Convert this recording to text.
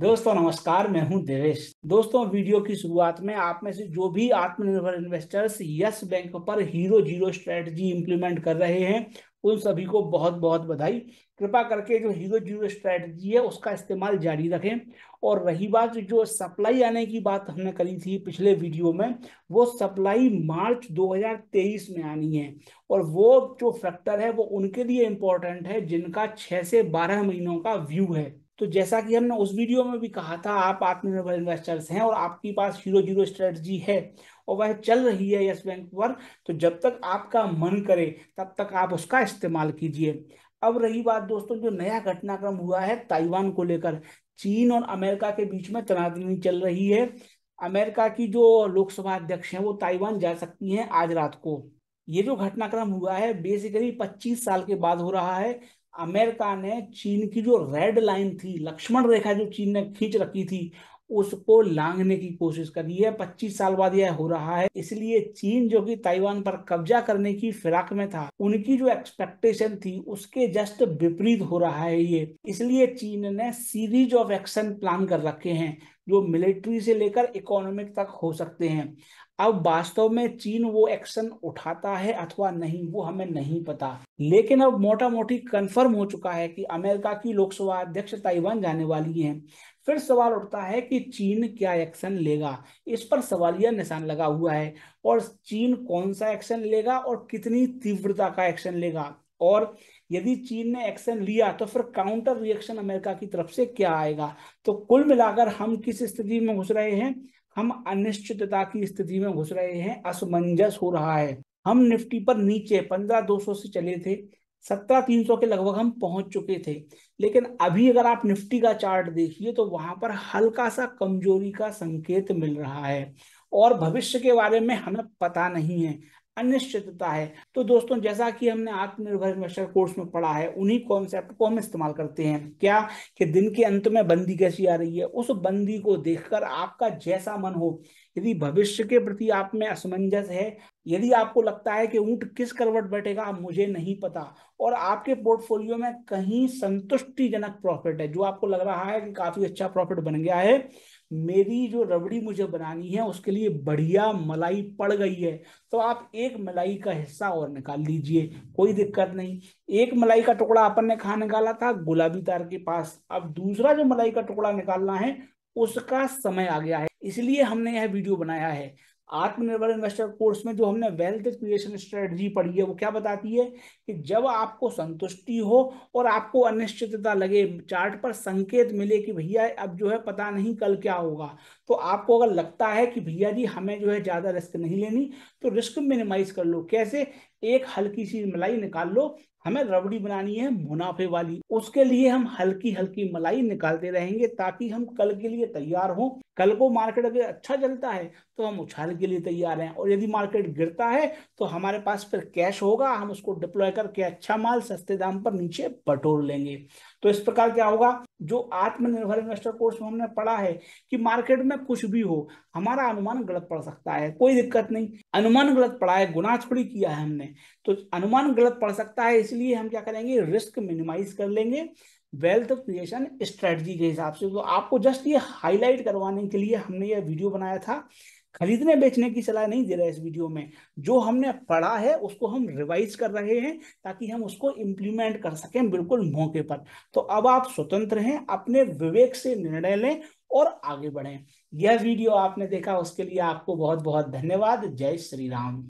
दोस्तों नमस्कार मैं हूं देवेश दोस्तों वीडियो की शुरुआत में आप में से जो भी आत्मनिर्भर इन्वेस्टर्स यस बैंक पर हीरो जीरो स्ट्रेटजी इंप्लीमेंट कर रहे हैं उन सभी को बहुत बहुत बधाई कृपा करके जो हीरो जीरो स्ट्रेटजी है उसका इस्तेमाल जारी रखें और रही बात जो सप्लाई आने की बात हमने करी थी पिछले वीडियो में वो सप्लाई मार्च 2023 में आनी है और वो जो फैक्टर है वो उनके लिए इम्पोर्टेंट है जिनका छः से बारह महीनों का व्यू है तो जैसा कि हमने उस वीडियो में भी कहा था आप आत्मनिर्भर इन्वेस्टर्स हैं और आपके पास हीरो जीरो स्ट्रेटजी है और वह चल रही है यस बैंक पर तो जब तक आपका मन करे तब तक आप उसका इस्तेमाल कीजिए अब रही बात दोस्तों जो नया घटनाक्रम हुआ है ताइवान को लेकर चीन और अमेरिका के बीच में तनातनी चल रही है अमेरिका की जो लोकसभा अध्यक्ष हैं वो ताइवान जा सकती हैं आज रात को ये जो घटनाक्रम हुआ है बेसिकली 25 साल के बाद हो रहा है अमेरिका ने चीन की जो रेड लाइन थी लक्ष्मण रेखा जो चीन ने खींच रखी थी उसको लांघने की कोशिश करी है पच्चीस साल बाद यह हो रहा है इसलिए चीन जो कि ताइवान पर कब्जा करने की फिराक में था उनकी जो एक्सपेक्टेशन थी उसके जस्ट विपरीत हो रहा है ये इसलिए चीन ने सीरीज ऑफ एक्शन प्लान कर रखे हैं जो मिलिट्री से लेकर इकोनॉमिक तक हो सकते हैं अब वास्तव में चीन वो एक्शन उठाता है अथवा नहीं वो हमें नहीं पता लेकिन अब मोटा मोटी कंफर्म हो चुका है कि अमेरिका की लोकसभा अध्यक्ष ताइवान जाने वाली हैं फिर सवाल उठता है कि चीन क्या एक्शन लेगा इस पर सवालिया निशान लगा हुआ है और चीन कौन सा एक्शन लेगा और कितनी तीव्रता का एक्शन लेगा और यदि चीन ने एक्शन लिया तो फिर काउंटर रिएक्शन अमेरिका की तरफ से क्या आएगा तो कुल मिलाकर हम किस स्थिति में घुस रहे हैं हम अनिश्चितता की स्थिति में घुस रहे हैं असमंजस हो रहा है हम निफ्टी पर नीचे पंद्रह दो सौ से चले थे सत्रह तीन सौ के लगभग हम पहुंच चुके थे लेकिन अभी अगर आप निफ्टी का चार्ट देखिए तो वहां पर हल्का सा कमजोरी का संकेत मिल रहा है और भविष्य के बारे में हमें पता नहीं है अनिश्चितता है तो दोस्तों जैसा कि हमने आत्मनिर्भर इन्वेस्टर कोर्स में पढ़ा है उन्हीं कॉन्सेप्ट को हम इस्तेमाल करते हैं क्या कि दिन के अंत में बंदी कैसी आ रही है उस बंदी को देखकर आपका जैसा मन हो यदि भविष्य के प्रति आप में असमंजस है यदि आपको लगता है कि ऊंट किस करवट बैठेगा मुझे नहीं पता और आपके पोर्टफोलियो में कहीं संतुष्टिजनक प्रॉफिट है जो आपको लग रहा है कि काफी अच्छा प्रॉफिट बन गया है मेरी जो रबड़ी मुझे बनानी है उसके लिए बढ़िया मलाई पड़ गई है तो आप एक मलाई का हिस्सा और निकाल लीजिए कोई दिक्कत नहीं एक मलाई का टुकड़ा अपन ने कहा निकाला था गुलाबी तार के पास अब दूसरा जो मलाई का टुकड़ा निकालना है उसका समय आ गया है इसलिए हमने यह वीडियो बनाया है आत्मनिर्भर इन्वेस्टर कोर्स में जो हमने वेल्थ क्रिएशन स्ट्रेटजी पढ़ी है वो क्या बताती है कि जब आपको संतुष्टि हो और आपको अनिश्चितता लगे चार्ट पर संकेत मिले कि भैया अब जो है पता नहीं कल क्या होगा तो आपको अगर लगता है कि भैया जी हमें जो है ज्यादा रिस्क नहीं लेनी तो रिस्क मिनिमाइज कर लो कैसे एक हल्की सी मलाई निकाल लो हमें रबड़ी बनानी है मुनाफे वाली उसके लिए हम हल्की हल्की मलाई निकालते रहेंगे ताकि हम कल के लिए तैयार हों कल को मार्केट अगर अच्छा चलता है तो हम उछाल के लिए तैयार हैं और यदि मार्केट गिरता है तो हमारे पास फिर कैश होगा हम उसको डिप्लॉय करके अच्छा माल सस्ते दाम पर नीचे बटोर लेंगे तो इस प्रकार क्या होगा जो आत्मनिर्भर इन्वेस्टर कोर्स में हमने पढ़ा है कि मार्केट में कुछ भी हो हमारा अनुमान गलत पड़ सकता है कोई दिक्कत नहीं अनुमान गलत पड़ा है गुनाह थोड़ी किया है हमने में तो अनुमान गलत पड़ सकता है इसलिए हम क्या करेंगे रिस्क मिनिमाइज कर लेंगे वेल्थ क्रिएशन स्ट्रेटजी के हिसाब से तो आपको जस्ट ये हाईलाइट करवाने के लिए हमने ये वीडियो बनाया था खरीदने बेचने की सलाह नहीं दे रहा है इस वीडियो में जो हमने पढ़ा है उसको हम रिवाइज कर रहे हैं ताकि हम उसको इम्प्लीमेंट कर सकें बिल्कुल मौके पर तो अब आप स्वतंत्र हैं अपने विवेक से निर्णय लें और आगे बढ़ें यह वीडियो आपने देखा उसके लिए आपको बहुत बहुत धन्यवाद जय श्री राम